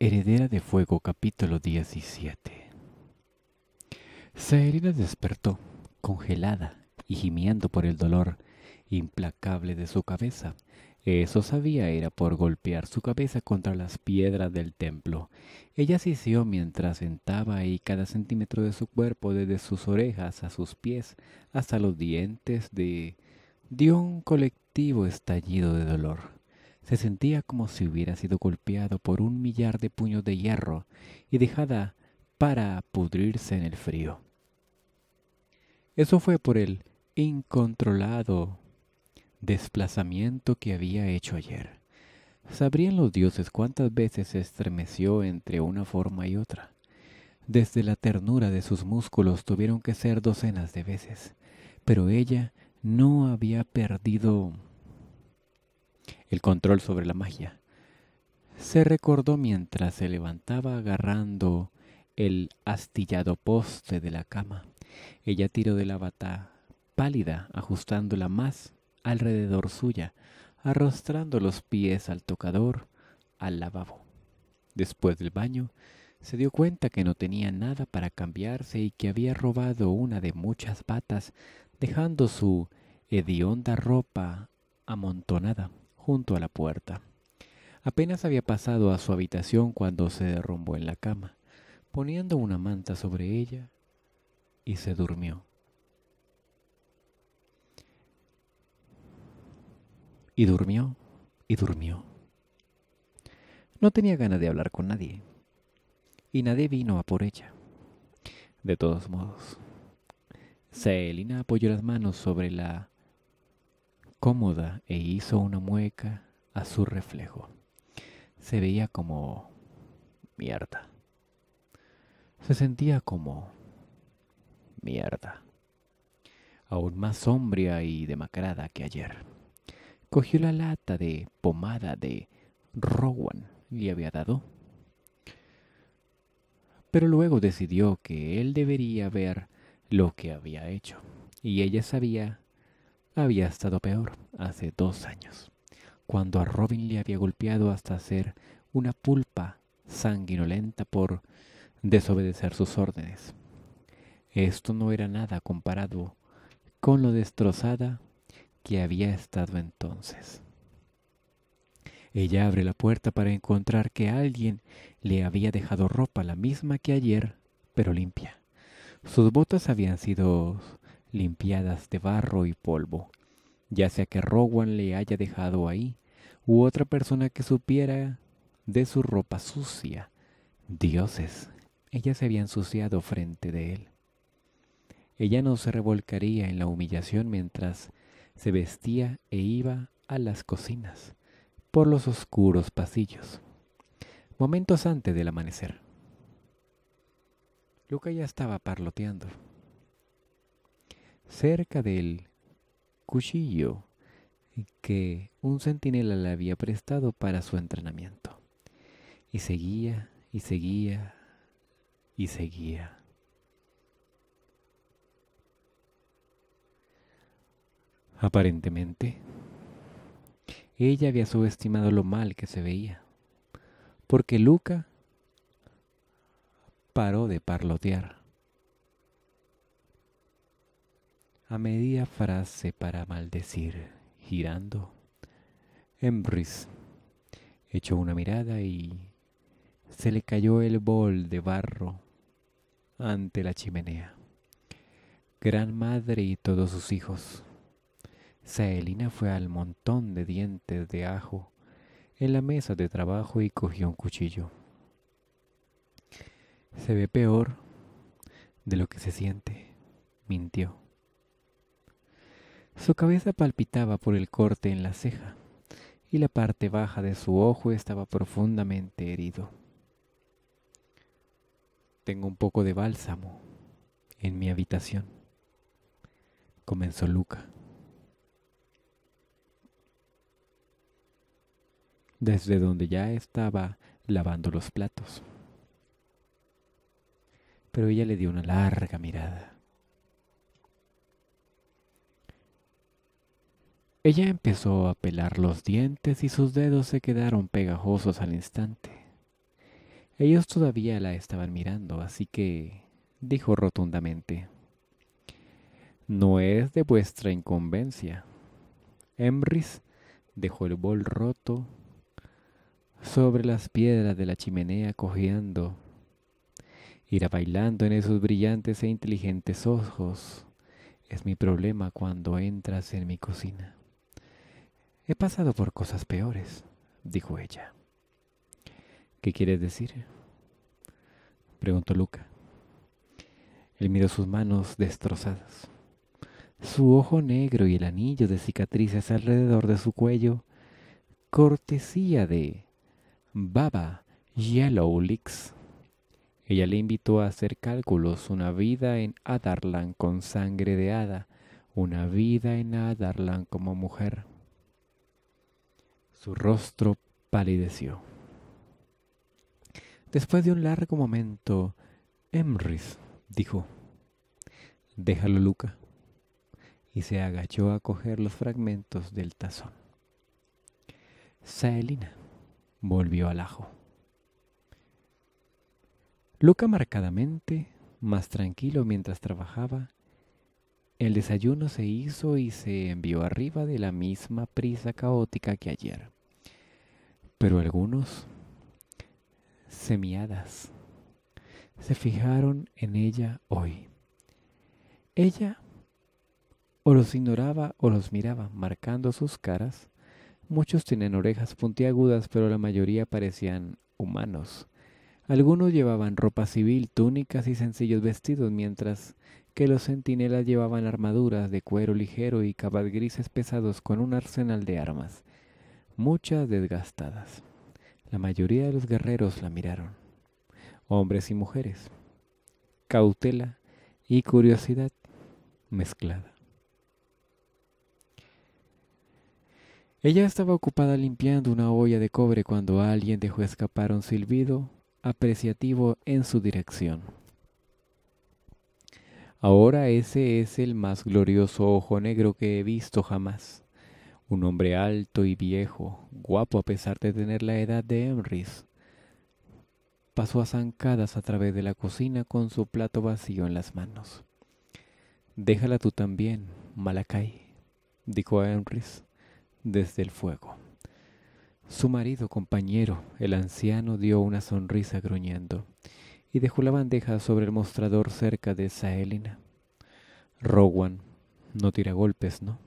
Heredera de Fuego, capítulo 17. Saerina despertó, congelada y gimiendo por el dolor implacable de su cabeza. Eso sabía era por golpear su cabeza contra las piedras del templo. Ella asistió mientras sentaba y cada centímetro de su cuerpo, desde sus orejas a sus pies hasta los dientes, de dio un colectivo estallido de dolor. Se sentía como si hubiera sido golpeado por un millar de puños de hierro y dejada para pudrirse en el frío. Eso fue por el incontrolado desplazamiento que había hecho ayer. Sabrían los dioses cuántas veces se estremeció entre una forma y otra. Desde la ternura de sus músculos tuvieron que ser docenas de veces, pero ella no había perdido el control sobre la magia. Se recordó mientras se levantaba agarrando el astillado poste de la cama. Ella tiró de la bata pálida, ajustándola más alrededor suya, arrastrando los pies al tocador, al lavabo. Después del baño, se dio cuenta que no tenía nada para cambiarse y que había robado una de muchas batas, dejando su hedionda ropa amontonada junto a la puerta. Apenas había pasado a su habitación cuando se derrumbó en la cama, poniendo una manta sobre ella y se durmió. Y durmió y durmió. No tenía ganas de hablar con nadie, y nadie vino a por ella. De todos modos, Celina apoyó las manos sobre la cómoda e hizo una mueca a su reflejo. Se veía como mierda. Se sentía como mierda. Aún más sombria y demacrada que ayer. Cogió la lata de pomada de Rowan le había dado. Pero luego decidió que él debería ver lo que había hecho. Y ella sabía había estado peor hace dos años, cuando a Robin le había golpeado hasta hacer una pulpa sanguinolenta por desobedecer sus órdenes. Esto no era nada comparado con lo destrozada que había estado entonces. Ella abre la puerta para encontrar que alguien le había dejado ropa la misma que ayer, pero limpia. Sus botas habían sido limpiadas de barro y polvo, ya sea que Rowan le haya dejado ahí, u otra persona que supiera de su ropa sucia. Dioses, ella se había ensuciado frente de él. Ella no se revolcaría en la humillación mientras se vestía e iba a las cocinas, por los oscuros pasillos, momentos antes del amanecer. Luca ya estaba parloteando cerca del cuchillo que un centinela le había prestado para su entrenamiento. Y seguía, y seguía, y seguía. Aparentemente, ella había subestimado lo mal que se veía, porque Luca paró de parlotear. a media frase para maldecir, girando. Embris echó una mirada y se le cayó el bol de barro ante la chimenea. Gran madre y todos sus hijos. Saelina fue al montón de dientes de ajo en la mesa de trabajo y cogió un cuchillo. Se ve peor de lo que se siente, mintió. Su cabeza palpitaba por el corte en la ceja y la parte baja de su ojo estaba profundamente herido. Tengo un poco de bálsamo en mi habitación, comenzó Luca. desde donde ya estaba lavando los platos. Pero ella le dio una larga mirada. Ella empezó a pelar los dientes y sus dedos se quedaron pegajosos al instante. Ellos todavía la estaban mirando, así que dijo rotundamente, No es de vuestra incumbencia. Emrys dejó el bol roto sobre las piedras de la chimenea cojeando. Irá bailando en esos brillantes e inteligentes ojos. Es mi problema cuando entras en mi cocina. He pasado por cosas peores, dijo ella. ¿Qué quieres decir? preguntó Luca. Él miró sus manos destrozadas. Su ojo negro y el anillo de cicatrices alrededor de su cuello, cortesía de Baba Yellow Ella le invitó a hacer cálculos, una vida en Adarlan con sangre de hada, una vida en Adarlan como mujer. Su rostro palideció. Después de un largo momento, Emrys dijo, Déjalo, Luca, y se agachó a coger los fragmentos del tazón. Saelina volvió al ajo. Luca marcadamente, más tranquilo mientras trabajaba, el desayuno se hizo y se envió arriba de la misma prisa caótica que ayer. Pero algunos, semiadas, se fijaron en ella hoy. Ella o los ignoraba o los miraba, marcando sus caras. Muchos tenían orejas puntiagudas, pero la mayoría parecían humanos. Algunos llevaban ropa civil, túnicas y sencillos vestidos, mientras que los centinelas llevaban armaduras de cuero ligero y capas grises pesados con un arsenal de armas, muchas desgastadas. La mayoría de los guerreros la miraron, hombres y mujeres. Cautela y curiosidad mezclada. Ella estaba ocupada limpiando una olla de cobre cuando alguien dejó escapar un silbido apreciativo en su dirección. Ahora ese es el más glorioso ojo negro que he visto jamás. Un hombre alto y viejo, guapo a pesar de tener la edad de Emrys. Pasó a zancadas a través de la cocina con su plato vacío en las manos. Déjala tú también, Malakai, dijo a Emrys desde el fuego. Su marido, compañero, el anciano, dio una sonrisa gruñendo dejó la bandeja sobre el mostrador cerca de Saelina. Rowan no tira golpes, ¿no?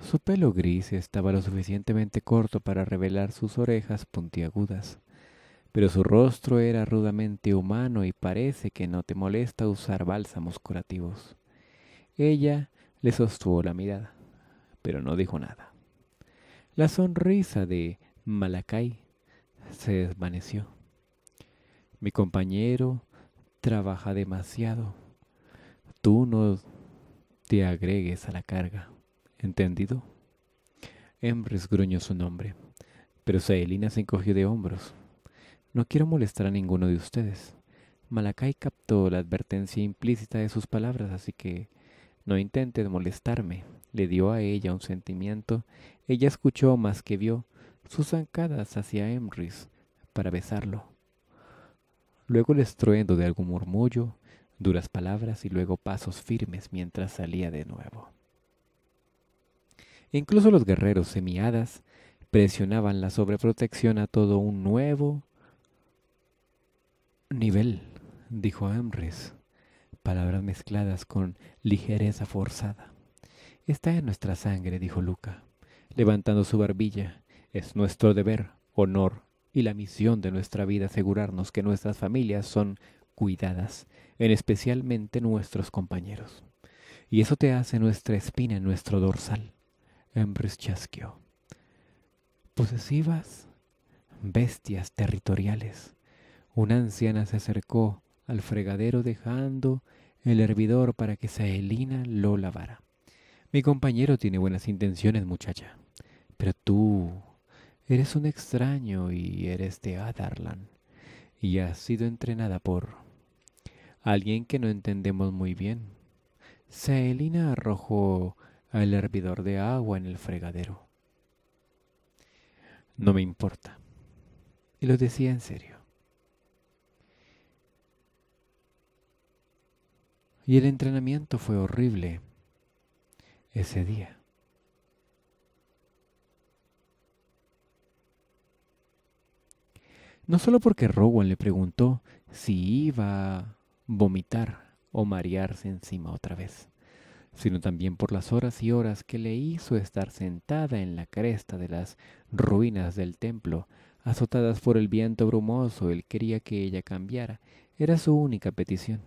Su pelo gris estaba lo suficientemente corto para revelar sus orejas puntiagudas, pero su rostro era rudamente humano y parece que no te molesta usar bálsamos curativos. Ella le sostuvo la mirada, pero no dijo nada. La sonrisa de Malakai se desvaneció. Mi compañero trabaja demasiado. Tú no te agregues a la carga. ¿Entendido? Hembres gruñó su nombre, pero Saelina se encogió de hombros. No quiero molestar a ninguno de ustedes. Malakai captó la advertencia implícita de sus palabras, así que no intentes molestarme. Le dio a ella un sentimiento. Ella escuchó más que vio, sus zancadas hacia Emrys para besarlo. Luego el estruendo de algún murmullo, duras palabras y luego pasos firmes mientras salía de nuevo. Incluso los guerreros semiadas presionaban la sobreprotección a todo un nuevo nivel, dijo Emrys, palabras mezcladas con ligereza forzada. Está en nuestra sangre, dijo Luca, levantando su barbilla, es nuestro deber, honor y la misión de nuestra vida asegurarnos que nuestras familias son cuidadas, en especialmente nuestros compañeros. Y eso te hace nuestra espina en nuestro dorsal. en Posesivas, bestias territoriales. Una anciana se acercó al fregadero dejando el hervidor para que Saelina lo lavara. Mi compañero tiene buenas intenciones, muchacha, pero tú Eres un extraño y eres de Adarlan, y has sido entrenada por alguien que no entendemos muy bien. Saelina arrojó al hervidor de agua en el fregadero. No me importa. Y lo decía en serio. Y el entrenamiento fue horrible ese día. no solo porque Rowan le preguntó si iba a vomitar o marearse encima otra vez, sino también por las horas y horas que le hizo estar sentada en la cresta de las ruinas del templo, azotadas por el viento brumoso. Él quería que ella cambiara, era su única petición.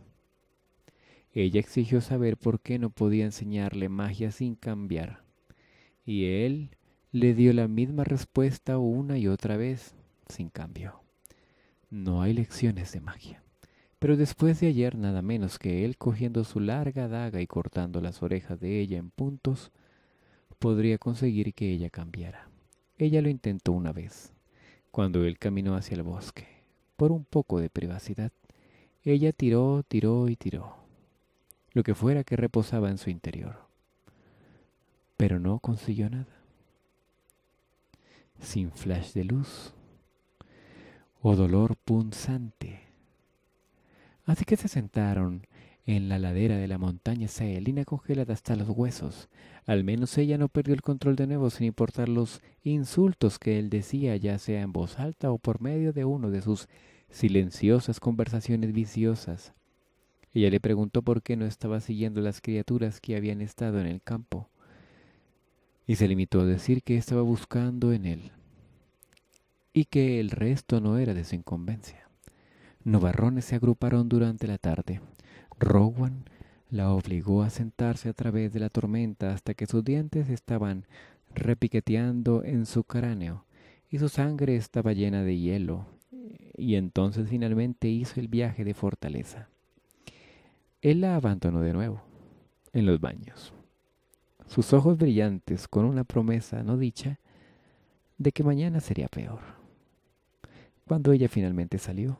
Ella exigió saber por qué no podía enseñarle magia sin cambiar, y él le dio la misma respuesta una y otra vez, sin cambio. No hay lecciones de magia. Pero después de ayer nada menos que él cogiendo su larga daga y cortando las orejas de ella en puntos, podría conseguir que ella cambiara. Ella lo intentó una vez, cuando él caminó hacia el bosque, por un poco de privacidad. Ella tiró, tiró y tiró, lo que fuera que reposaba en su interior. Pero no consiguió nada. Sin flash de luz, o dolor punzante. Así que se sentaron en la ladera de la montaña saelina congelada hasta los huesos. Al menos ella no perdió el control de nuevo sin importar los insultos que él decía, ya sea en voz alta o por medio de uno de sus silenciosas conversaciones viciosas. Ella le preguntó por qué no estaba siguiendo las criaturas que habían estado en el campo, y se limitó a decir que estaba buscando en él y que el resto no era de su incumbencia. Novarrones se agruparon durante la tarde. Rowan la obligó a sentarse a través de la tormenta hasta que sus dientes estaban repiqueteando en su cráneo y su sangre estaba llena de hielo. Y entonces finalmente hizo el viaje de fortaleza. Él la abandonó de nuevo, en los baños. Sus ojos brillantes con una promesa no dicha de que mañana sería peor cuando ella finalmente salió.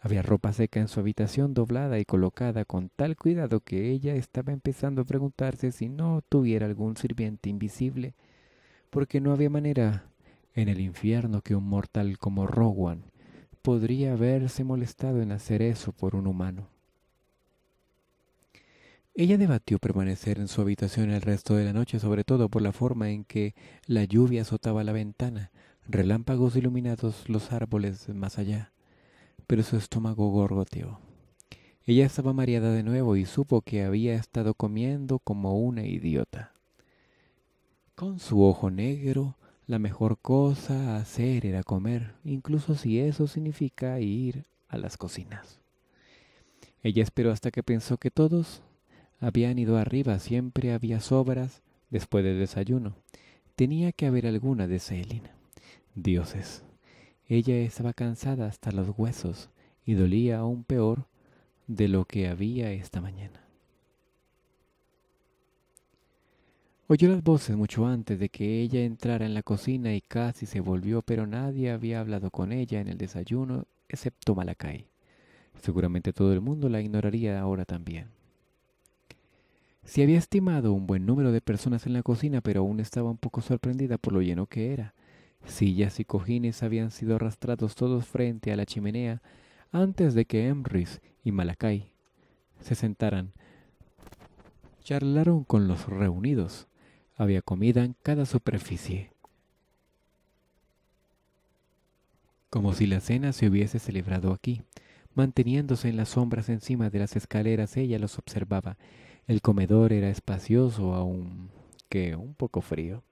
Había ropa seca en su habitación doblada y colocada con tal cuidado que ella estaba empezando a preguntarse si no tuviera algún sirviente invisible, porque no había manera en el infierno que un mortal como Rowan podría haberse molestado en hacer eso por un humano. Ella debatió permanecer en su habitación el resto de la noche, sobre todo por la forma en que la lluvia azotaba la ventana, relámpagos iluminados los árboles más allá, pero su estómago gorgoteó. Ella estaba mareada de nuevo y supo que había estado comiendo como una idiota. Con su ojo negro, la mejor cosa a hacer era comer, incluso si eso significa ir a las cocinas. Ella esperó hasta que pensó que todos habían ido arriba, siempre había sobras después del desayuno. Tenía que haber alguna de Selina dioses. Ella estaba cansada hasta los huesos y dolía aún peor de lo que había esta mañana. Oyó las voces mucho antes de que ella entrara en la cocina y casi se volvió, pero nadie había hablado con ella en el desayuno excepto Malakai. Seguramente todo el mundo la ignoraría ahora también. Se había estimado un buen número de personas en la cocina, pero aún estaba un poco sorprendida por lo lleno que era. Sillas y cojines habían sido arrastrados todos frente a la chimenea antes de que Emrys y Malakai se sentaran. Charlaron con los reunidos. Había comida en cada superficie. Como si la cena se hubiese celebrado aquí. Manteniéndose en las sombras encima de las escaleras, ella los observaba. El comedor era espacioso, aunque un poco frío.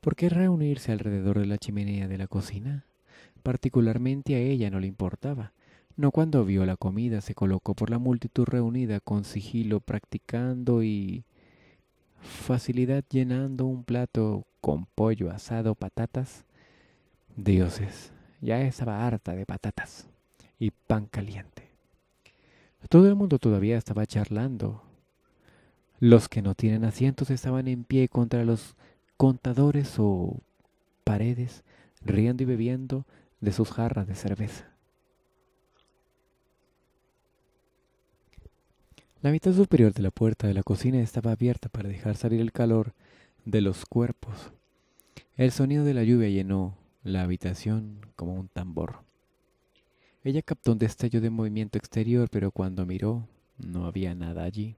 ¿Por qué reunirse alrededor de la chimenea de la cocina? Particularmente a ella no le importaba. No cuando vio la comida se colocó por la multitud reunida con sigilo practicando y facilidad llenando un plato con pollo asado, patatas. Dioses, ya estaba harta de patatas y pan caliente. Todo el mundo todavía estaba charlando. Los que no tienen asientos estaban en pie contra los contadores o paredes riendo y bebiendo de sus jarras de cerveza. La mitad superior de la puerta de la cocina estaba abierta para dejar salir el calor de los cuerpos. El sonido de la lluvia llenó la habitación como un tambor. Ella captó un destello de movimiento exterior, pero cuando miró no había nada allí.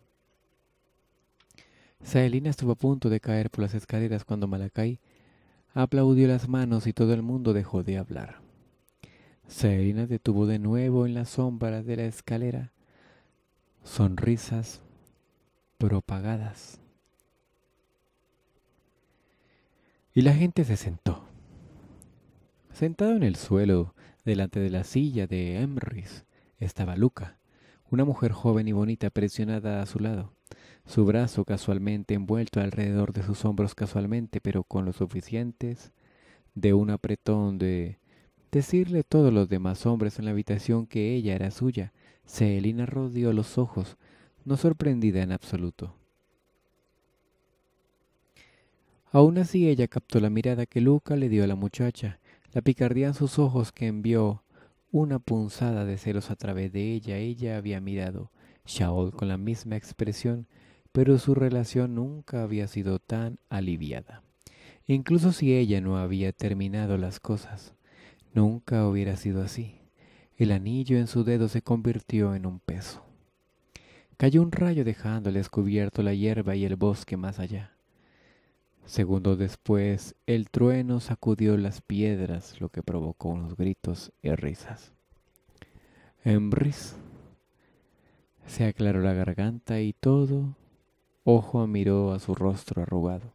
Saelina estuvo a punto de caer por las escaleras cuando Malakai aplaudió las manos y todo el mundo dejó de hablar. Saelina detuvo de nuevo en la sombra de la escalera. Sonrisas propagadas. Y la gente se sentó. Sentado en el suelo, delante de la silla de Emrys, estaba Luca, una mujer joven y bonita presionada a su lado su brazo casualmente envuelto alrededor de sus hombros casualmente, pero con lo suficientes de un apretón de decirle a todos los demás hombres en la habitación que ella era suya. Celina rodeó los ojos, no sorprendida en absoluto. Aún así ella captó la mirada que Luca le dio a la muchacha, la picardía en sus ojos que envió una punzada de celos a través de ella. Ella había mirado Shaol con la misma expresión pero su relación nunca había sido tan aliviada. Incluso si ella no había terminado las cosas, nunca hubiera sido así. El anillo en su dedo se convirtió en un peso. Cayó un rayo dejando descubierto la hierba y el bosque más allá. Segundos después, el trueno sacudió las piedras, lo que provocó unos gritos y risas. Embris se aclaró la garganta y todo ojo miró a su rostro arrugado.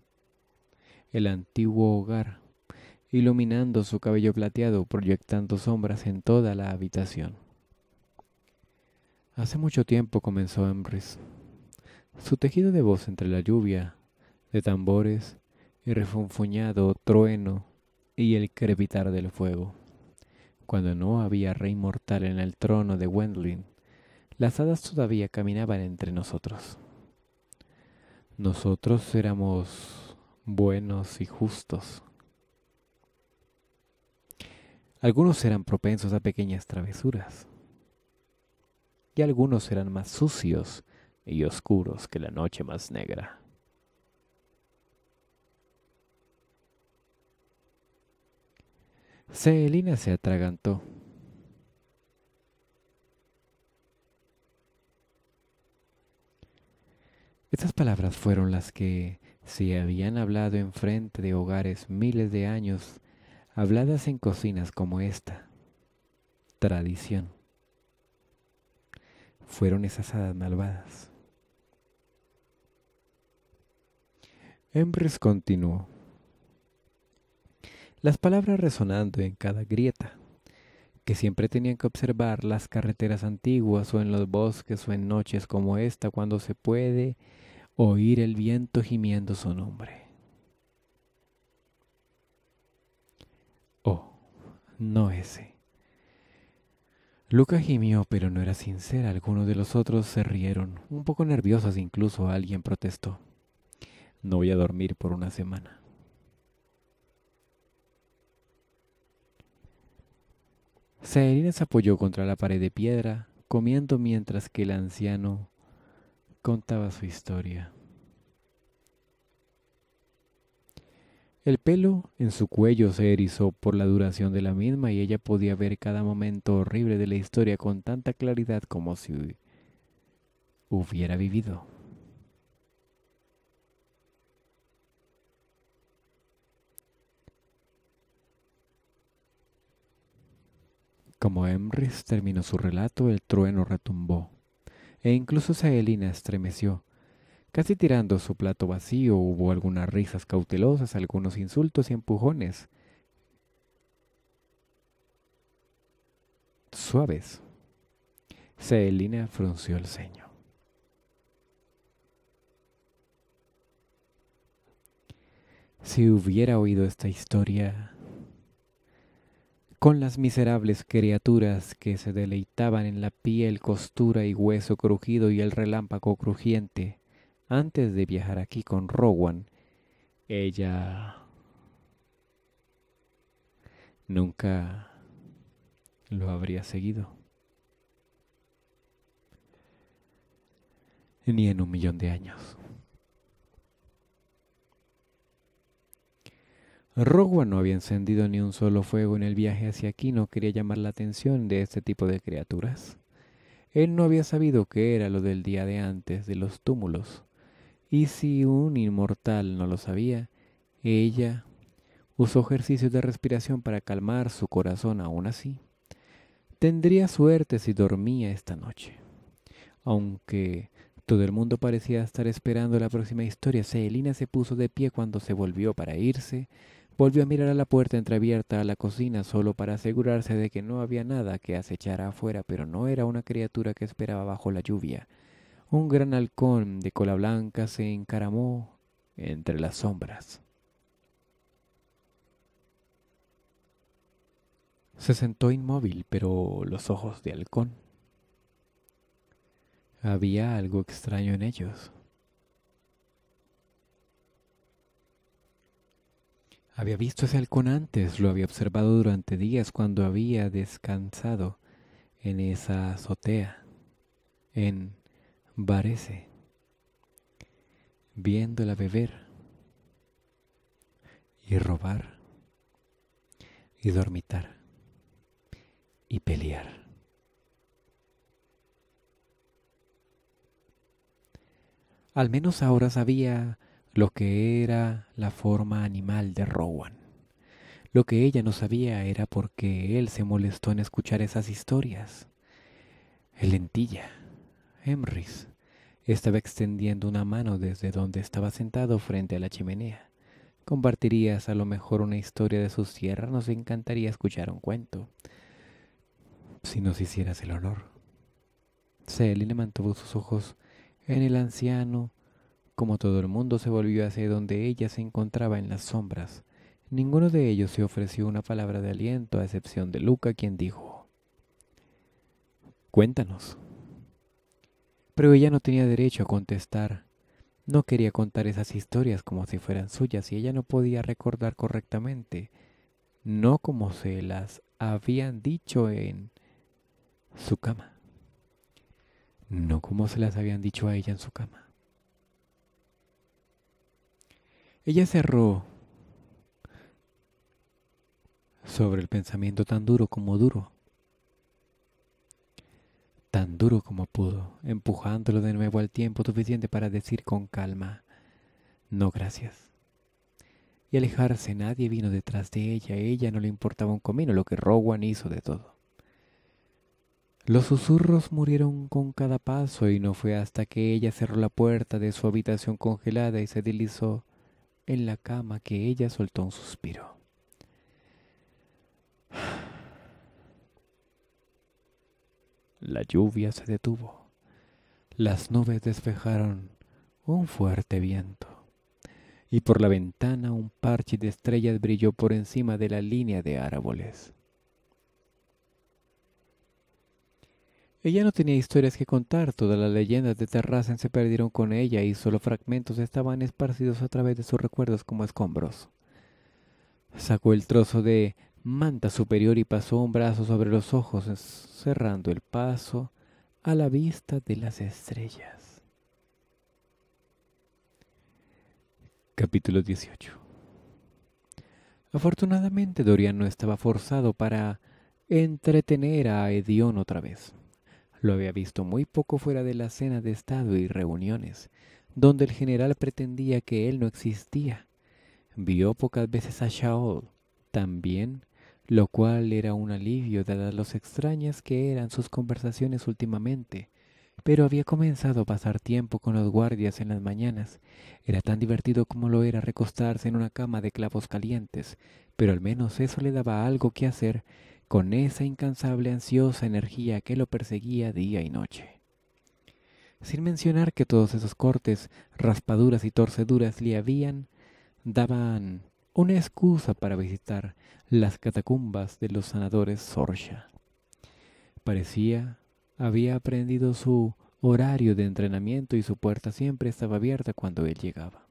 El antiguo hogar, iluminando su cabello plateado, proyectando sombras en toda la habitación. Hace mucho tiempo comenzó Emrys. Su tejido de voz entre la lluvia, de tambores y refunfuñado trueno y el crepitar del fuego. Cuando no había rey mortal en el trono de Wendlin, las hadas todavía caminaban entre nosotros nosotros éramos buenos y justos. Algunos eran propensos a pequeñas travesuras y algunos eran más sucios y oscuros que la noche más negra. Celina se atragantó Estas palabras fueron las que se habían hablado en frente de hogares miles de años, habladas en cocinas como esta. Tradición. Fueron esas hadas malvadas. Embres continuó. Las palabras resonando en cada grieta, que siempre tenían que observar las carreteras antiguas o en los bosques o en noches como esta cuando se puede oír el viento gimiendo su nombre. Oh, no ese. Lucas gimió, pero no era sincera. Algunos de los otros se rieron, un poco nerviosos incluso. Alguien protestó. No voy a dormir por una semana. Saerina se apoyó contra la pared de piedra, comiendo mientras que el anciano contaba su historia. El pelo en su cuello se erizó por la duración de la misma y ella podía ver cada momento horrible de la historia con tanta claridad como si hubiera vivido. Como Emrys terminó su relato, el trueno retumbó e incluso Saelina estremeció. Casi tirando su plato vacío hubo algunas risas cautelosas, algunos insultos y empujones. Suaves. Saelina frunció el ceño. Si hubiera oído esta historia, con las miserables criaturas que se deleitaban en la piel, costura y hueso crujido y el relámpago crujiente, antes de viajar aquí con Rowan, ella nunca lo habría seguido. Ni en un millón de años. Rogua no había encendido ni un solo fuego en el viaje hacia aquí, no quería llamar la atención de este tipo de criaturas. Él no había sabido qué era lo del día de antes de los túmulos, y si un inmortal no lo sabía, ella usó ejercicios de respiración para calmar su corazón aún así. Tendría suerte si dormía esta noche. Aunque todo el mundo parecía estar esperando la próxima historia, Celina se puso de pie cuando se volvió para irse, Volvió a mirar a la puerta entreabierta a la cocina solo para asegurarse de que no había nada que acechara afuera, pero no era una criatura que esperaba bajo la lluvia. Un gran halcón de cola blanca se encaramó entre las sombras. Se sentó inmóvil, pero los ojos de halcón. Había algo extraño en ellos. Había visto ese halcón antes, lo había observado durante días cuando había descansado en esa azotea, en Varese, viéndola beber y robar y dormitar y pelear. Al menos ahora sabía lo que era la forma animal de Rowan. Lo que ella no sabía era por qué él se molestó en escuchar esas historias. El lentilla, Emrys, estaba extendiendo una mano desde donde estaba sentado frente a la chimenea. Compartirías a lo mejor una historia de sus tierras, nos encantaría escuchar un cuento. Si nos hicieras el honor. Celine mantuvo sus ojos en el anciano como todo el mundo se volvió hacia donde ella se encontraba en las sombras, ninguno de ellos se ofreció una palabra de aliento, a excepción de Luca, quien dijo, Cuéntanos. Pero ella no tenía derecho a contestar. No quería contar esas historias como si fueran suyas y ella no podía recordar correctamente, no como se las habían dicho en su cama, no como se las habían dicho a ella en su cama. Ella cerró sobre el pensamiento tan duro como duro, tan duro como pudo, empujándolo de nuevo al tiempo suficiente para decir con calma, no gracias. Y alejarse, nadie vino detrás de ella, a ella no le importaba un comino lo que Rowan hizo de todo. Los susurros murieron con cada paso y no fue hasta que ella cerró la puerta de su habitación congelada y se deslizó en la cama que ella soltó un suspiro. La lluvia se detuvo. Las nubes despejaron un fuerte viento. Y por la ventana un parche de estrellas brilló por encima de la línea de árboles. Ella no tenía historias que contar, todas las leyendas de Terrasen se perdieron con ella y solo fragmentos estaban esparcidos a través de sus recuerdos como escombros. Sacó el trozo de manta superior y pasó un brazo sobre los ojos, cerrando el paso a la vista de las estrellas. Capítulo 18 Afortunadamente Dorian no estaba forzado para entretener a Edion otra vez. Lo había visto muy poco fuera de la cena de Estado y reuniones, donde el general pretendía que él no existía. Vio pocas veces a Shaol, también, lo cual era un alivio dadas los extrañas que eran sus conversaciones últimamente, pero había comenzado a pasar tiempo con los guardias en las mañanas. Era tan divertido como lo era recostarse en una cama de clavos calientes, pero al menos eso le daba algo que hacer con esa incansable ansiosa energía que lo perseguía día y noche. Sin mencionar que todos esos cortes, raspaduras y torceduras le habían daban una excusa para visitar las catacumbas de los sanadores Sorsha. Parecía había aprendido su horario de entrenamiento y su puerta siempre estaba abierta cuando él llegaba.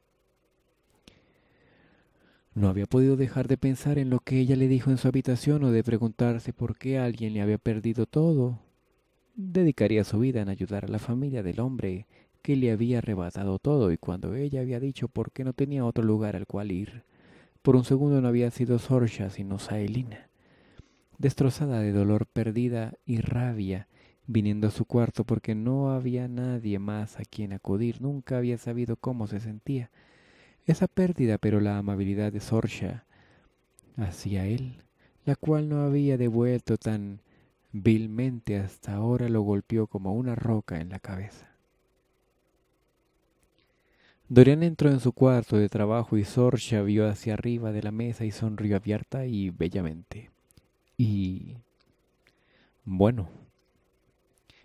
No había podido dejar de pensar en lo que ella le dijo en su habitación o de preguntarse por qué alguien le había perdido todo. Dedicaría su vida en ayudar a la familia del hombre que le había arrebatado todo y cuando ella había dicho por qué no tenía otro lugar al cual ir, por un segundo no había sido Sorcha sino Saelina. Destrozada de dolor, perdida y rabia, viniendo a su cuarto porque no había nadie más a quien acudir, nunca había sabido cómo se sentía esa pérdida, pero la amabilidad de Sorcha hacia él, la cual no había devuelto tan vilmente hasta ahora, lo golpeó como una roca en la cabeza. Dorian entró en su cuarto de trabajo y Sorcha vio hacia arriba de la mesa y sonrió abierta y bellamente. Y... bueno.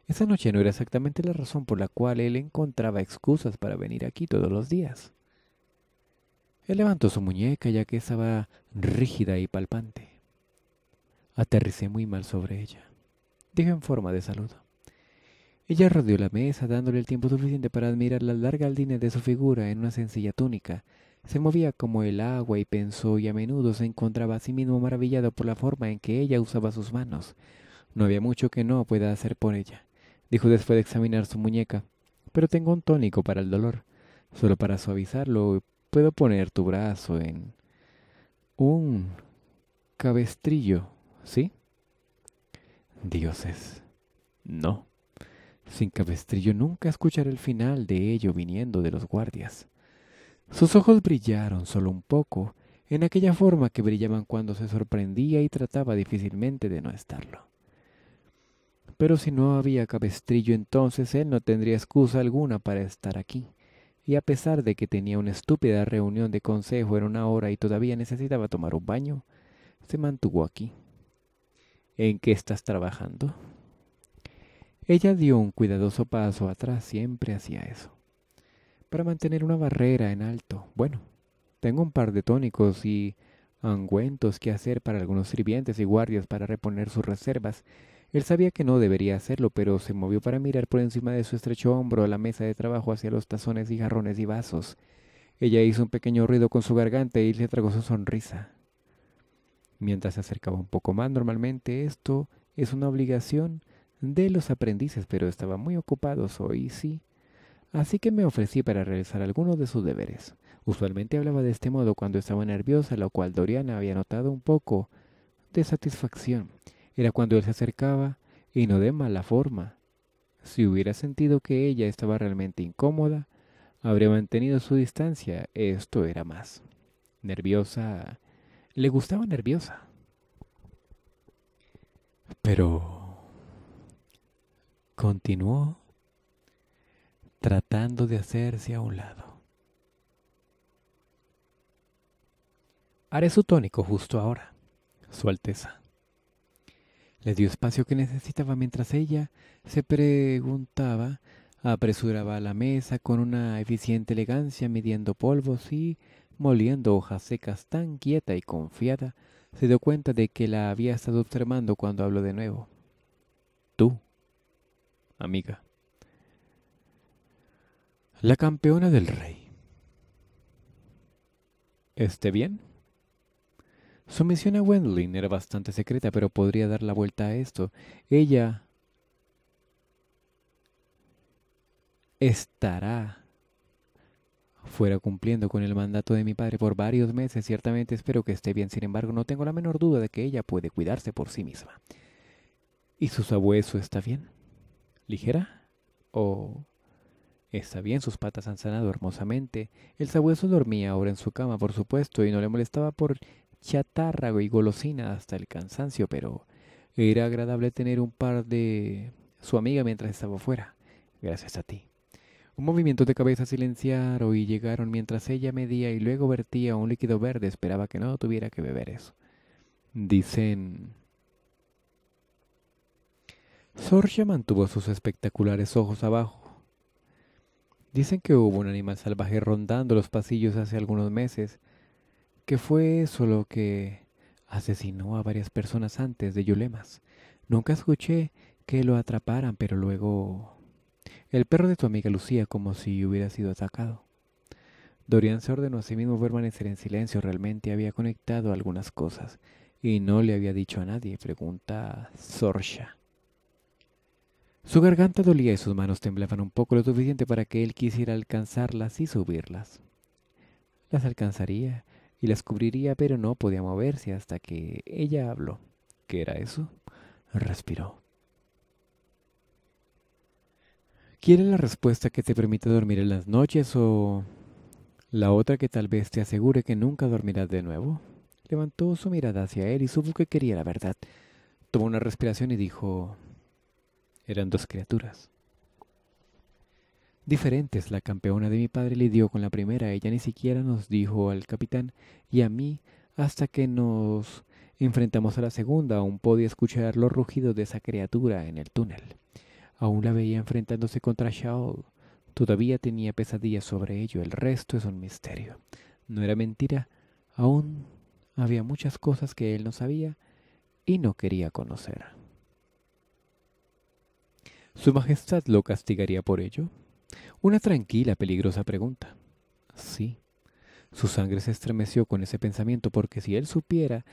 Esa noche no era exactamente la razón por la cual él encontraba excusas para venir aquí todos los días. Él levantó su muñeca ya que estaba rígida y palpante. Aterricé muy mal sobre ella. Dijo en forma de saludo. Ella rodeó la mesa dándole el tiempo suficiente para admirar la larga líneas de su figura en una sencilla túnica. Se movía como el agua y pensó y a menudo se encontraba a sí mismo maravillado por la forma en que ella usaba sus manos. No había mucho que no pueda hacer por ella, dijo después de examinar su muñeca. Pero tengo un tónico para el dolor, solo para suavizarlo puedo poner tu brazo en un cabestrillo, ¿sí? Dioses, no. Sin cabestrillo nunca escucharé el final de ello viniendo de los guardias. Sus ojos brillaron solo un poco, en aquella forma que brillaban cuando se sorprendía y trataba difícilmente de no estarlo. Pero si no había cabestrillo entonces él no tendría excusa alguna para estar aquí y a pesar de que tenía una estúpida reunión de consejo en una hora y todavía necesitaba tomar un baño, se mantuvo aquí. ¿En qué estás trabajando? Ella dio un cuidadoso paso atrás, siempre hacía eso. Para mantener una barrera en alto. Bueno, tengo un par de tónicos y angüentos que hacer para algunos sirvientes y guardias para reponer sus reservas, él sabía que no debería hacerlo, pero se movió para mirar por encima de su estrecho hombro a la mesa de trabajo hacia los tazones y jarrones y vasos. Ella hizo un pequeño ruido con su garganta y le tragó su sonrisa. Mientras se acercaba un poco más, normalmente esto es una obligación de los aprendices, pero estaba muy ocupado hoy, sí. Así que me ofrecí para realizar algunos de sus deberes. Usualmente hablaba de este modo cuando estaba nerviosa, lo cual Doriana había notado un poco de satisfacción. Era cuando él se acercaba, y no de mala forma. Si hubiera sentido que ella estaba realmente incómoda, habría mantenido su distancia. Esto era más. Nerviosa. Le gustaba nerviosa. Pero... Continuó tratando de hacerse a un lado. Haré su tónico justo ahora, Su Alteza. Le dio espacio que necesitaba mientras ella se preguntaba, apresuraba la mesa con una eficiente elegancia midiendo polvos y, moliendo hojas secas tan quieta y confiada, se dio cuenta de que la había estado observando cuando habló de nuevo. Tú, amiga. La campeona del rey. ¿Esté bien? Su misión a Wendling era bastante secreta, pero podría dar la vuelta a esto. Ella estará fuera cumpliendo con el mandato de mi padre por varios meses. Ciertamente espero que esté bien, sin embargo, no tengo la menor duda de que ella puede cuidarse por sí misma. ¿Y su sabueso está bien? ¿Ligera? ¿O Está bien, sus patas han sanado hermosamente. El sabueso dormía ahora en su cama, por supuesto, y no le molestaba por chatarra y golosina hasta el cansancio, pero era agradable tener un par de su amiga mientras estaba fuera, gracias a ti. Un movimiento de cabeza silenciaron y llegaron mientras ella medía y luego vertía un líquido verde. Esperaba que no tuviera que beber eso. Dicen... Sorja mantuvo sus espectaculares ojos abajo. Dicen que hubo un animal salvaje rondando los pasillos hace algunos meses que fue lo que asesinó a varias personas antes de Yulemas. Nunca escuché que lo atraparan, pero luego... El perro de tu amiga lucía como si hubiera sido atacado. Dorian se ordenó a sí mismo permanecer en silencio. Realmente había conectado algunas cosas y no le había dicho a nadie, pregunta Sorsha. Su garganta dolía y sus manos temblaban un poco lo suficiente para que él quisiera alcanzarlas y subirlas. Las alcanzaría y las cubriría, pero no podía moverse hasta que ella habló. ¿Qué era eso? Respiró. ¿Quieres la respuesta que te permite dormir en las noches o la otra que tal vez te asegure que nunca dormirás de nuevo? Levantó su mirada hacia él y supo que quería la verdad. Tomó una respiración y dijo... Eran dos criaturas diferentes. La campeona de mi padre lidió con la primera, ella ni siquiera nos dijo al capitán y a mí hasta que nos enfrentamos a la segunda. Aún podía escuchar los rugidos de esa criatura en el túnel. Aún la veía enfrentándose contra Shao. Todavía tenía pesadillas sobre ello. El resto es un misterio. No era mentira. Aún había muchas cosas que él no sabía y no quería conocer. ¿Su Majestad lo castigaría por ello? Una tranquila, peligrosa pregunta. Sí. Su sangre se estremeció con ese pensamiento porque si él supiera,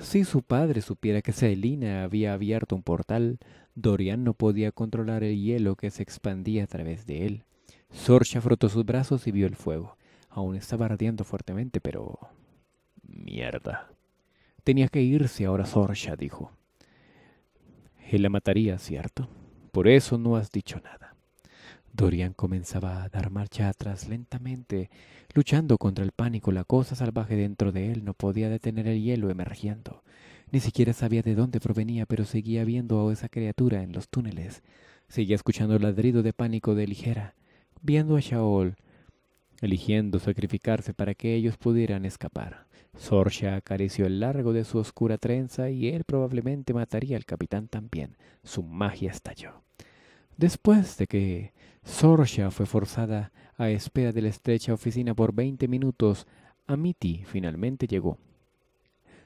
si su padre supiera que Selina había abierto un portal, Dorian no podía controlar el hielo que se expandía a través de él. Sorcha frotó sus brazos y vio el fuego. Aún estaba ardiendo fuertemente, pero... Mierda. Tenía que irse ahora, Sorcha, dijo. Él la mataría, ¿cierto? Por eso no has dicho nada. Dorian comenzaba a dar marcha atrás lentamente, luchando contra el pánico. La cosa salvaje dentro de él no podía detener el hielo emergiendo. Ni siquiera sabía de dónde provenía, pero seguía viendo a esa criatura en los túneles. Seguía escuchando el ladrido de pánico de ligera, viendo a Shaol, eligiendo sacrificarse para que ellos pudieran escapar. Sorsha acarició el largo de su oscura trenza y él probablemente mataría al capitán también. Su magia estalló. Después de que Sorsha fue forzada a espera de la estrecha oficina por veinte minutos. Amity finalmente llegó.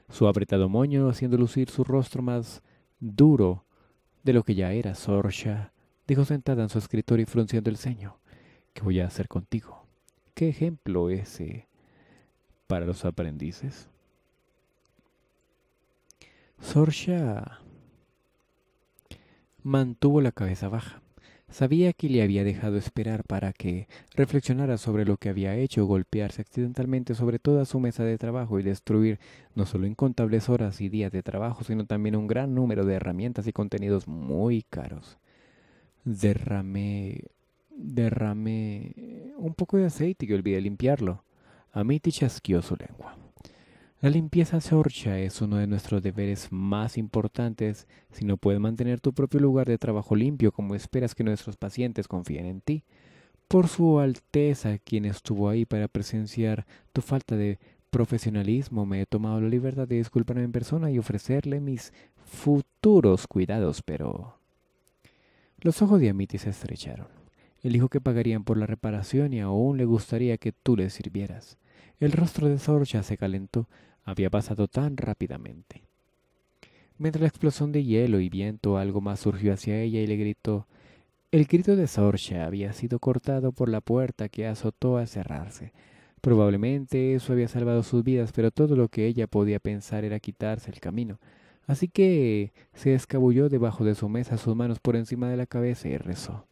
Su apretado moño haciendo lucir su rostro más duro de lo que ya era Sorsha, dijo sentada en su escritorio y frunciendo el ceño. ¿Qué voy a hacer contigo? ¿Qué ejemplo ese para los aprendices? Sorsha mantuvo la cabeza baja. Sabía que le había dejado esperar para que reflexionara sobre lo que había hecho, golpearse accidentalmente sobre toda su mesa de trabajo y destruir no solo incontables horas y días de trabajo, sino también un gran número de herramientas y contenidos muy caros. Derramé... derramé un poco de aceite y olvidé limpiarlo. Amity chasqueó su lengua. La limpieza Sorcha es uno de nuestros deberes más importantes si no puedes mantener tu propio lugar de trabajo limpio como esperas que nuestros pacientes confíen en ti. Por su Alteza, quien estuvo ahí para presenciar tu falta de profesionalismo, me he tomado la libertad de disculparme en persona y ofrecerle mis futuros cuidados, pero... Los ojos de Amity se estrecharon. El hijo que pagarían por la reparación y aún le gustaría que tú le sirvieras. El rostro de Sorcha se calentó. Había pasado tan rápidamente. Mientras la explosión de hielo y viento algo más surgió hacia ella y le gritó. El grito de Sorcha había sido cortado por la puerta que azotó al cerrarse. Probablemente eso había salvado sus vidas, pero todo lo que ella podía pensar era quitarse el camino. Así que se escabulló debajo de su mesa, sus manos por encima de la cabeza y rezó.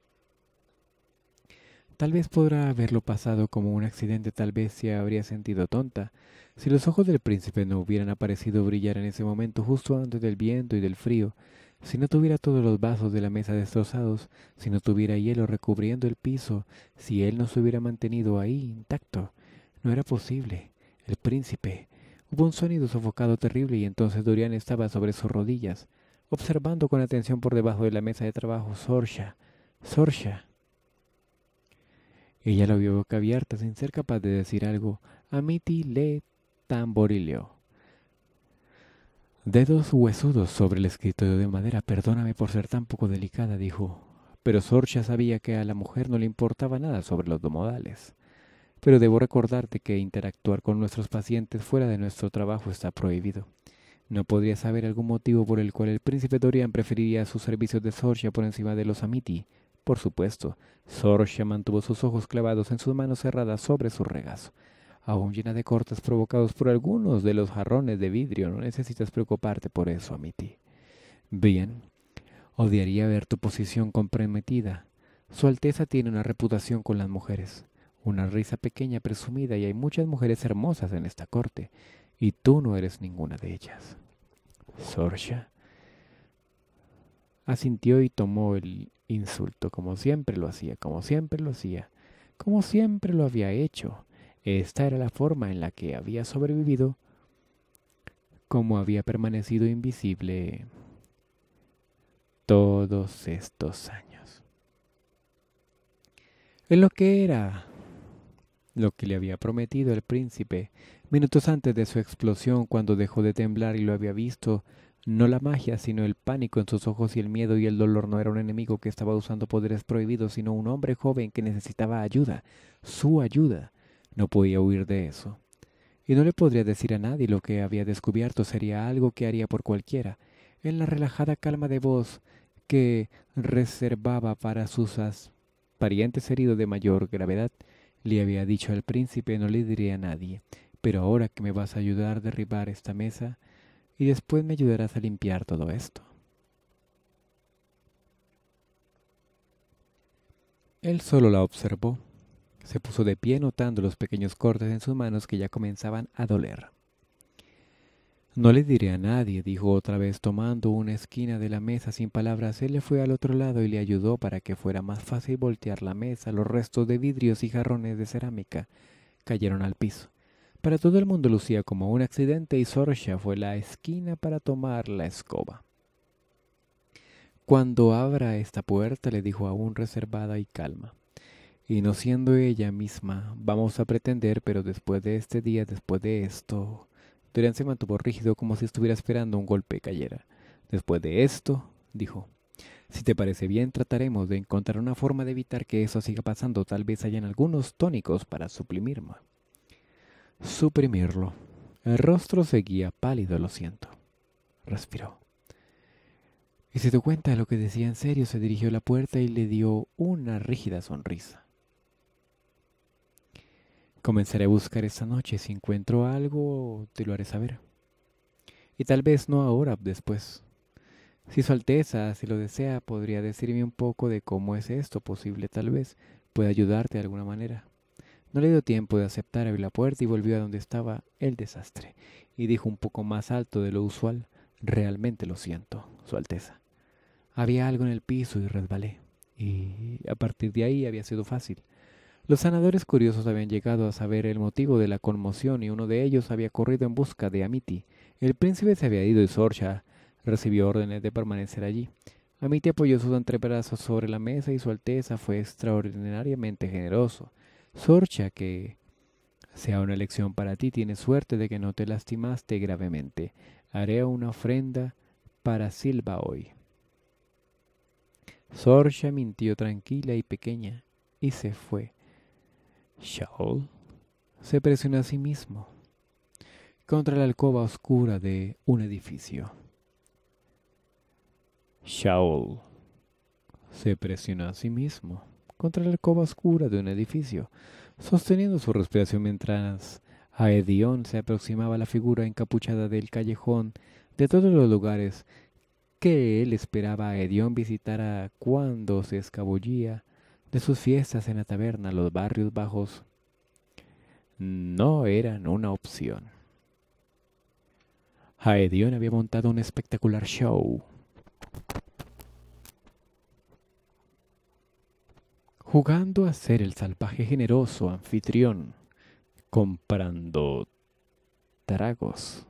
Tal vez podrá haberlo pasado como un accidente, tal vez se habría sentido tonta, si los ojos del príncipe no hubieran aparecido brillar en ese momento justo antes del viento y del frío, si no tuviera todos los vasos de la mesa destrozados, si no tuviera hielo recubriendo el piso, si él no se hubiera mantenido ahí intacto. No era posible. El príncipe. Hubo un sonido sofocado terrible y entonces Dorian estaba sobre sus rodillas, observando con atención por debajo de la mesa de trabajo Sorsha. Sorsha. Ella la vio boca abierta sin ser capaz de decir algo. Amity le tamborileó. Dedos huesudos sobre el escritorio de madera. Perdóname por ser tan poco delicada, dijo. Pero Sorcha sabía que a la mujer no le importaba nada sobre los domodales. Pero debo recordarte que interactuar con nuestros pacientes fuera de nuestro trabajo está prohibido. No podría saber algún motivo por el cual el príncipe Dorian preferiría sus servicios de Sorcha por encima de los Amity, por supuesto, Sorsha mantuvo sus ojos clavados en sus manos cerradas sobre su regazo. Aún llena de cortes provocados por algunos de los jarrones de vidrio, no necesitas preocuparte por eso, Amity. Bien, odiaría ver tu posición comprometida. Su Alteza tiene una reputación con las mujeres, una risa pequeña presumida y hay muchas mujeres hermosas en esta corte, y tú no eres ninguna de ellas. Sorsha asintió y tomó el insulto, como siempre lo hacía, como siempre lo hacía, como siempre lo había hecho. Esta era la forma en la que había sobrevivido, como había permanecido invisible todos estos años. En lo que era lo que le había prometido el príncipe minutos antes de su explosión cuando dejó de temblar y lo había visto no la magia, sino el pánico en sus ojos y el miedo y el dolor no era un enemigo que estaba usando poderes prohibidos, sino un hombre joven que necesitaba ayuda, su ayuda. No podía huir de eso. Y no le podría decir a nadie lo que había descubierto, sería algo que haría por cualquiera. En la relajada calma de voz que reservaba para sus parientes heridos de mayor gravedad, le había dicho al príncipe no le diría a nadie, pero ahora que me vas a ayudar a derribar esta mesa, y después me ayudarás a limpiar todo esto. Él solo la observó. Se puso de pie notando los pequeños cortes en sus manos que ya comenzaban a doler. No le diré a nadie, dijo otra vez tomando una esquina de la mesa sin palabras. Él le fue al otro lado y le ayudó para que fuera más fácil voltear la mesa. Los restos de vidrios y jarrones de cerámica cayeron al piso. Para todo el mundo lucía como un accidente y Sorcha fue la esquina para tomar la escoba. Cuando abra esta puerta, le dijo aún reservada y calma. Y no siendo ella misma, vamos a pretender, pero después de este día, después de esto... Dorian se mantuvo rígido como si estuviera esperando un golpe cayera. Después de esto, dijo, si te parece bien, trataremos de encontrar una forma de evitar que eso siga pasando. Tal vez hayan algunos tónicos para suprimirme suprimirlo. El rostro seguía pálido, lo siento. Respiró. Y se dio cuenta de lo que decía en serio, se dirigió a la puerta y le dio una rígida sonrisa. Comenzaré a buscar esta noche. Si encuentro algo, te lo haré saber. Y tal vez no ahora, después. Si Su Alteza, si lo desea, podría decirme un poco de cómo es esto posible, tal vez. pueda ayudarte de alguna manera. No le dio tiempo de aceptar, abrió la puerta y volvió a donde estaba el desastre, y dijo un poco más alto de lo usual, realmente lo siento, Su Alteza. Había algo en el piso y resbalé, y a partir de ahí había sido fácil. Los sanadores curiosos habían llegado a saber el motivo de la conmoción y uno de ellos había corrido en busca de Amiti. El príncipe se había ido y Sorcha recibió órdenes de permanecer allí. Amiti apoyó sus antebrazos sobre la mesa y su Alteza fue extraordinariamente generoso. Sorcha que sea una lección para ti, tienes suerte de que no te lastimaste gravemente. Haré una ofrenda para Silva hoy. Sorcha mintió tranquila y pequeña y se fue. Shaol se presionó a sí mismo contra la alcoba oscura de un edificio. Shaol se presionó a sí mismo contra la alcoba oscura de un edificio, sosteniendo su respiración mientras a Edion se aproximaba la figura encapuchada del callejón de todos los lugares que él esperaba a Edión visitara cuando se escabullía de sus fiestas en la taberna los barrios bajos. No eran una opción. Aedion había montado un espectacular show jugando a ser el salvaje generoso anfitrión, comprando tragos,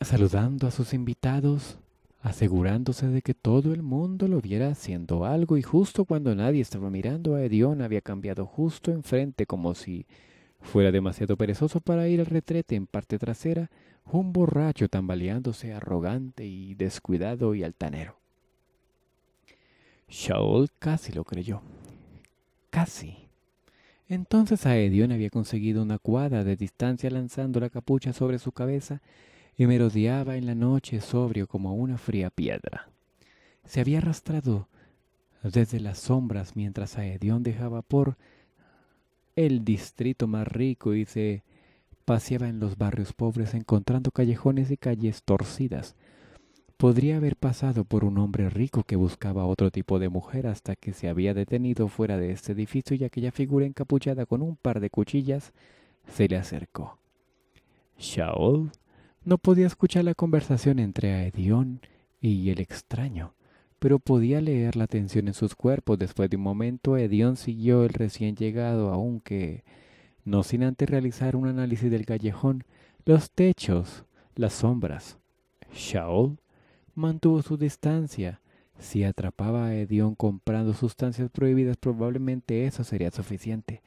saludando a sus invitados, asegurándose de que todo el mundo lo viera haciendo algo y justo cuando nadie estaba mirando a Edión había cambiado justo enfrente como si fuera demasiado perezoso para ir al retrete en parte trasera, un borracho tambaleándose arrogante y descuidado y altanero. Shaol casi lo creyó. Casi. Entonces Aedion había conseguido una cuadra de distancia lanzando la capucha sobre su cabeza y merodeaba en la noche sobrio como una fría piedra. Se había arrastrado desde las sombras mientras Aedion dejaba por el distrito más rico y se paseaba en los barrios pobres encontrando callejones y calles torcidas, Podría haber pasado por un hombre rico que buscaba otro tipo de mujer hasta que se había detenido fuera de este edificio y aquella figura encapuchada con un par de cuchillas se le acercó. Shaol no podía escuchar la conversación entre Edion y el extraño, pero podía leer la tensión en sus cuerpos. Después de un momento, Edion siguió el recién llegado, aunque no sin antes realizar un análisis del callejón, los techos, las sombras. Shaol mantuvo su distancia. Si atrapaba a Edión comprando sustancias prohibidas, probablemente eso sería suficiente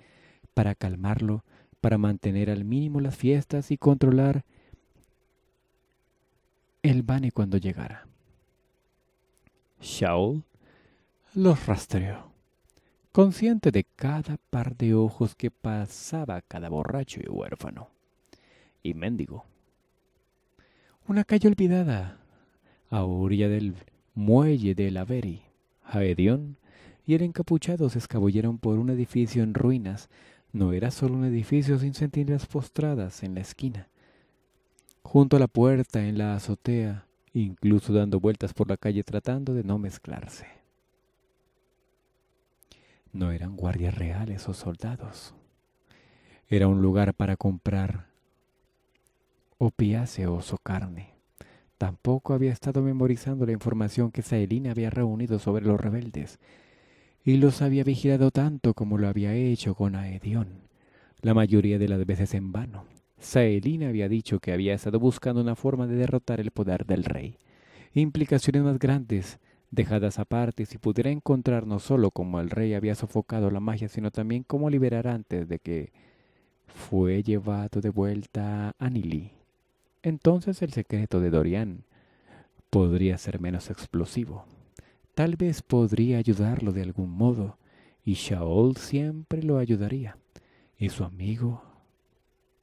para calmarlo, para mantener al mínimo las fiestas y controlar el Bane cuando llegara. Shaul los rastreó, consciente de cada par de ojos que pasaba cada borracho y huérfano y mendigo. Una calle olvidada, a orilla del muelle de la a Jaedion y el encapuchado se escabulleron por un edificio en ruinas. No era solo un edificio sin sentinelas postradas en la esquina. Junto a la puerta, en la azotea, incluso dando vueltas por la calle tratando de no mezclarse. No eran guardias reales o soldados. Era un lugar para comprar opiáceos o carne. Tampoco había estado memorizando la información que Saelina había reunido sobre los rebeldes, y los había vigilado tanto como lo había hecho con Aedion, la mayoría de las veces en vano. Saelina había dicho que había estado buscando una forma de derrotar el poder del rey. Implicaciones más grandes, dejadas aparte, si pudiera encontrar no solo cómo el rey había sofocado la magia, sino también cómo liberar antes de que fue llevado de vuelta a Nili. Entonces el secreto de Dorian podría ser menos explosivo. Tal vez podría ayudarlo de algún modo, y Shaol siempre lo ayudaría, y su amigo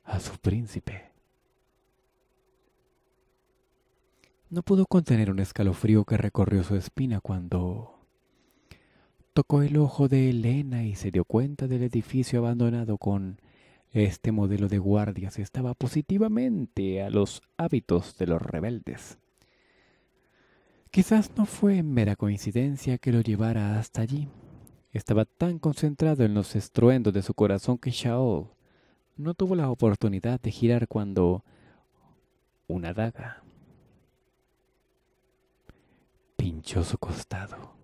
a su príncipe. No pudo contener un escalofrío que recorrió su espina cuando tocó el ojo de Elena y se dio cuenta del edificio abandonado con este modelo de guardias estaba positivamente a los hábitos de los rebeldes. Quizás no fue mera coincidencia que lo llevara hasta allí. Estaba tan concentrado en los estruendos de su corazón que Shaol no tuvo la oportunidad de girar cuando una daga pinchó su costado.